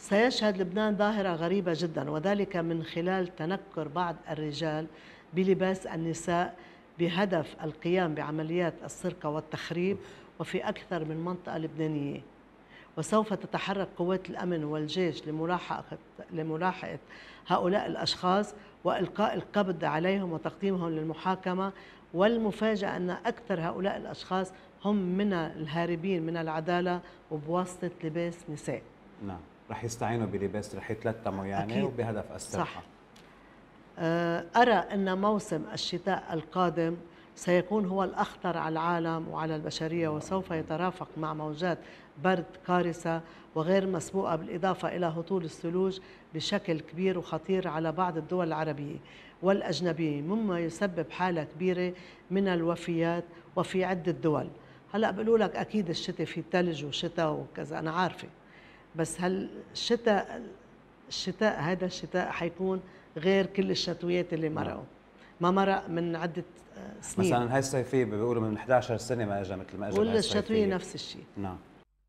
سيشهد لبنان ظاهرة غريبة جدا وذلك من خلال تنكر بعض الرجال بلباس النساء بهدف القيام بعمليات السرقة والتخريب وفي أكثر من منطقة لبنانية وسوف تتحرك قوات الأمن والجيش لملاحقة, لملاحقة هؤلاء الأشخاص وإلقاء القبض عليهم وتقديمهم للمحاكمة والمفاجأة أن أكثر هؤلاء الأشخاص هم من الهاربين من العدالة وبواسطة لباس نساء نعم رح يستعينوا بلباس رح يتلتموا يعني أكيد. وبهدف الصحة صح آه، أرى أن موسم الشتاء القادم سيكون هو الأخطر على العالم وعلى البشرية وسوف يترافق مع موجات برد كارثة وغير مسبوقة بالإضافة إلى هطول الثلوج بشكل كبير وخطير على بعض الدول العربية والأجنبية مما يسبب حالة كبيرة من الوفيات وفي عدة دول هلأ بقولوا لك أكيد الشتاء في ثلج وشتاء وكذا أنا عارفة بس هالشتاء الشتاء هذا الشتاء حيكون غير كل الشتويات اللي نعم. مرقوا ما مرق من عده آه، سنين مثلا هاي الصيفيه بيقولوا من 11 سنه ما اجى مثل ما اجى كل الشتويه نفس الشيء نعم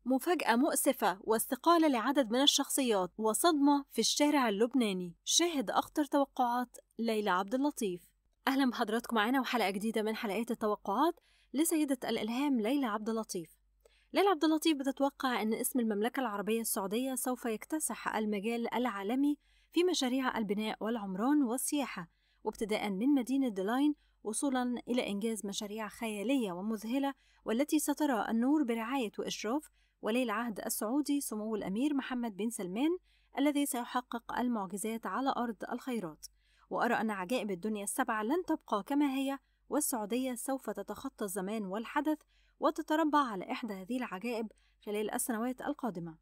مفاجأة مؤسفة واستقالة لعدد من الشخصيات وصدمة في الشارع اللبناني شاهد أخطر توقعات ليلى عبد اللطيف أهلا بحضراتكم معنا وحلقة جديدة من حلقات التوقعات لسيدة الإلهام ليلى عبد اللطيف ليلى عبد اللطيف بتتوقع أن اسم المملكة العربية السعودية سوف يكتسح المجال العالمي في مشاريع البناء والعمران والسياحة وابتداء من مدينة ديلاين وصولا إلى إنجاز مشاريع خيالية ومذهلة والتي سترى النور برعاية وإشراف ولي العهد السعودي سمو الأمير محمد بن سلمان الذي سيحقق المعجزات على أرض الخيرات وأرى أن عجائب الدنيا السبعة لن تبقى كما هي والسعودية سوف تتخطى الزمان والحدث وتتربع على إحدى هذه العجائب خلال السنوات القادمة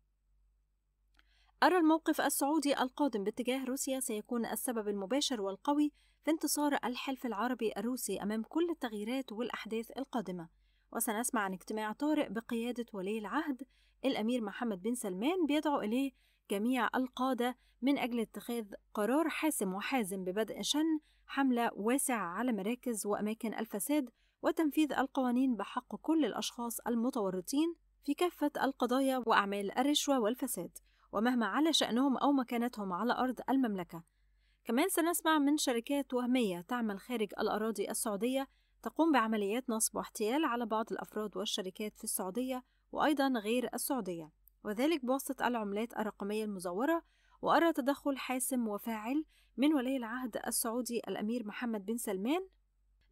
أرى الموقف السعودي القادم باتجاه روسيا سيكون السبب المباشر والقوي في انتصار الحلف العربي الروسي أمام كل التغييرات والأحداث القادمة وسنسمع عن اجتماع طارئ بقيادة ولي العهد الأمير محمد بن سلمان بيدعو إليه جميع القادة من أجل اتخاذ قرار حاسم وحازم ببدء شن حملة واسعة على مراكز وأماكن الفساد وتنفيذ القوانين بحق كل الأشخاص المتورطين في كافة القضايا وأعمال الرشوة والفساد ومهما على شأنهم أو مكانتهم على أرض المملكة كمان سنسمع من شركات وهمية تعمل خارج الأراضي السعودية تقوم بعمليات نصب واحتيال على بعض الأفراد والشركات في السعودية وأيضا غير السعودية وذلك بواسطة العملات الرقمية المزورة وأرى تدخل حاسم وفاعل من ولي العهد السعودي الأمير محمد بن سلمان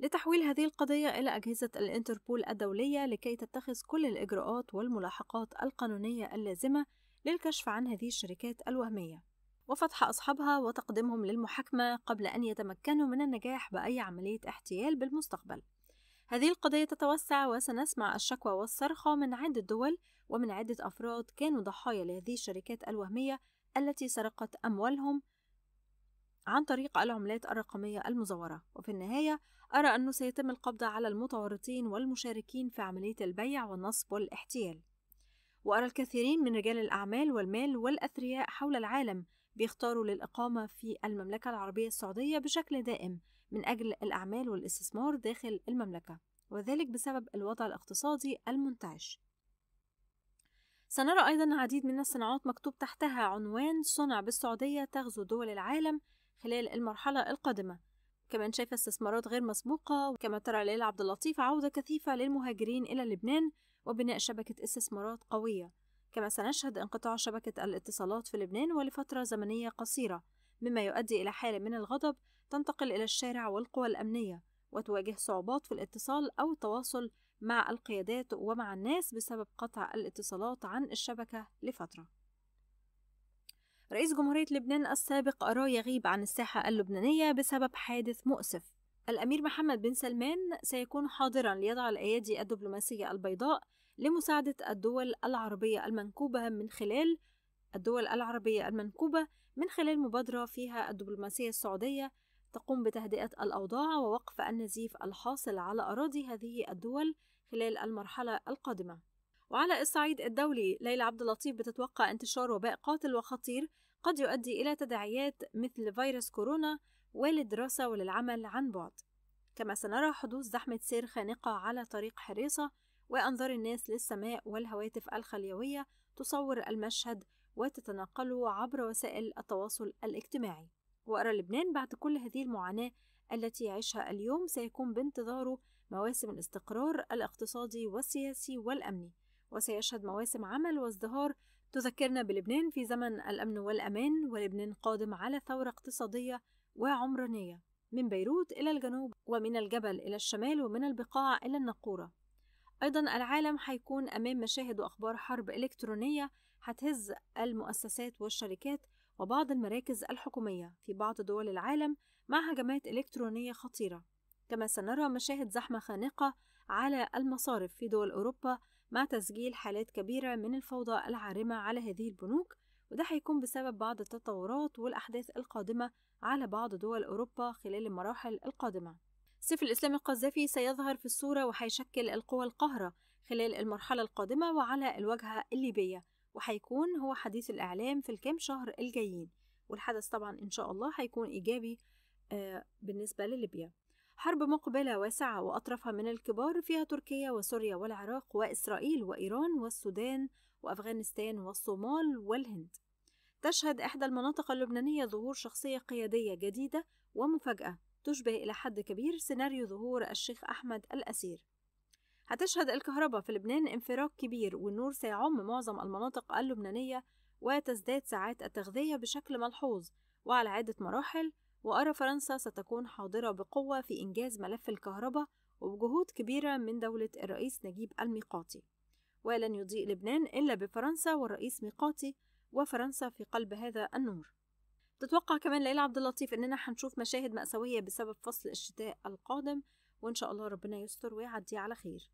لتحويل هذه القضية إلى أجهزة الإنتربول الدولية لكي تتخذ كل الإجراءات والملاحقات القانونية اللازمة للكشف عن هذه الشركات الوهمية وفتح أصحابها وتقديمهم للمحاكمة قبل أن يتمكنوا من النجاح بأي عملية احتيال بالمستقبل هذه القضية تتوسع وسنسمع الشكوى والصرخة من عدة دول ومن عدة أفراد كانوا ضحايا لهذه الشركات الوهمية التي سرقت أموالهم عن طريق العملات الرقمية المزورة وفي النهاية أرى أنه سيتم القبض على المتورطين والمشاركين في عملية البيع والنصب والاحتيال وأرى الكثيرين من رجال الأعمال والمال والأثرياء حول العالم بيختاروا للإقامة في المملكة العربية السعودية بشكل دائم من أجل الأعمال والاستثمار داخل المملكة وذلك بسبب الوضع الاقتصادي المنتعش سنرى أيضا عديد من الصناعات مكتوب تحتها عنوان صنع بالسعودية تغزو دول العالم خلال المرحلة القادمة كمان شايفة استثمارات غير مسبوقة وكما ترى ليلى عبد اللطيف عودة كثيفة للمهاجرين إلى لبنان وبناء شبكة استثمارات قوية كما سنشهد انقطاع شبكة الاتصالات في لبنان ولفترة زمنية قصيرة مما يؤدي إلى حالة من الغضب تنتقل إلى الشارع والقوى الأمنية وتواجه صعوبات في الاتصال أو التواصل مع القيادات ومع الناس بسبب قطع الاتصالات عن الشبكة لفترة رئيس جمهورية لبنان السابق أراه يغيب عن الساحة اللبنانية بسبب حادث مؤسف الأمير محمد بن سلمان سيكون حاضرا ليضع الأيادي الدبلوماسية البيضاء لمساعدة الدول العربية المنكوبة من خلال الدول العربية المنكوبة من خلال مبادرة فيها الدبلوماسية السعودية تقوم بتهدئة الأوضاع ووقف النزيف الحاصل على أراضي هذه الدول خلال المرحلة القادمة وعلى الصعيد الدولي ليلى عبد اللطيف بتتوقع انتشار وباء قاتل وخطير قد يؤدي إلى تداعيات مثل فيروس كورونا وللدراسة وللعمل عن بعد كما سنرى حدوث زحمة سير خانقة على طريق حريصة وأنظار الناس للسماء والهواتف الخليوية تصور المشهد وتتناقله عبر وسائل التواصل الاجتماعي وأرى لبنان بعد كل هذه المعاناة التي يعيشها اليوم سيكون بانتظاره مواسم الاستقرار الاقتصادي والسياسي والأمني وسيشهد مواسم عمل وازدهار تذكرنا بلبنان في زمن الأمن والأمان ولبنان قادم على ثورة اقتصادية وعمرانية من بيروت إلى الجنوب ومن الجبل إلى الشمال ومن البقاع إلى النقورة أيضا العالم هيكون أمام مشاهد وأخبار حرب إلكترونية هتهز المؤسسات والشركات وبعض المراكز الحكومية في بعض دول العالم مع هجمات إلكترونية خطيرة كما سنرى مشاهد زحمة خانقة على المصارف في دول أوروبا مع تسجيل حالات كبيرة من الفوضى العارمة على هذه البنوك وده هيكون بسبب بعض التطورات والأحداث القادمة على بعض دول أوروبا خلال المراحل القادمة سيف الإسلام القذافي سيظهر في الصورة وهيشكل القوى القاهرة خلال المرحلة القادمة وعلى الواجهة الليبية وهيكون هو حديث الإعلام في الكام شهر الجايين والحدث طبعا إن شاء الله هيكون إيجابي آه، بالنسبة لليبيا حرب مقبلة واسعة وأطرفها من الكبار فيها تركيا وسوريا والعراق وإسرائيل وإيران والسودان وأفغانستان والصومال والهند تشهد إحدى المناطق اللبنانية ظهور شخصية قيادية جديدة ومفاجأة تشبه إلى حد كبير سيناريو ظهور الشيخ أحمد الأسير هتشهد الكهرباء في لبنان انفراج كبير والنور سيعم معظم المناطق اللبنانية وتزداد ساعات التغذية بشكل ملحوظ وعلى عدة مراحل وأرى فرنسا ستكون حاضرة بقوة في إنجاز ملف الكهرباء وبجهود كبيرة من دولة الرئيس نجيب الميقاتي ولن يضيء لبنان إلا بفرنسا والرئيس ميقاتي وفرنسا في قلب هذا النور تتوقع كمان ليلى عبد اللطيف إننا هنشوف مشاهد مأساوية بسبب فصل الشتاء القادم وإن شاء الله ربنا يستر ويعدي على خير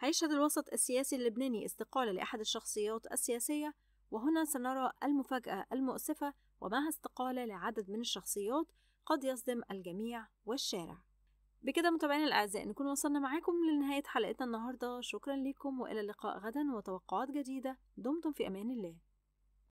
هيشهد الوسط السياسي اللبناني استقالة لأحد الشخصيات السياسية وهنا سنرى المفاجأة المؤسفة ومعها استقالة لعدد من الشخصيات قد يصدم الجميع والشارع بكده متابعينا الأعزاء نكون وصلنا معاكم لنهاية حلقتنا النهاردة شكرا لكم وإلى اللقاء غدا وتوقعات جديدة دمتم في أمان الله